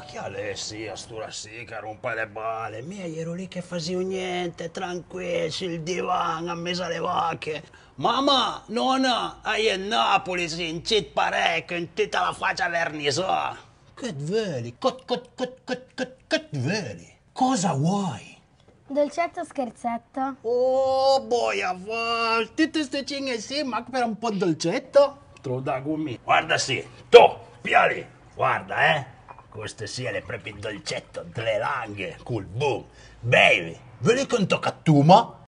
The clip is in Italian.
ma chi Alessia, stura sì, che rompa le balle? Mia ero lì che facevo niente, tranquillo, sul divano, a mesa le vacche. Mamma, nonna, hai in Napoli, si incit parecchio, in tutta la faccia vernisa. Che veli, cot, cot, cot, cot, cot, cot, veli? Cosa vuoi? Dolcetto scherzetto. Oh, boia, va, tutte queste cinghie sì, ma per un po' dolcetto? Trovo da gummi. Guarda sì, tu, piali, guarda, eh queste siano proprio dolcetto, le langhe, cool, boom. Baby, vedi tu, ma?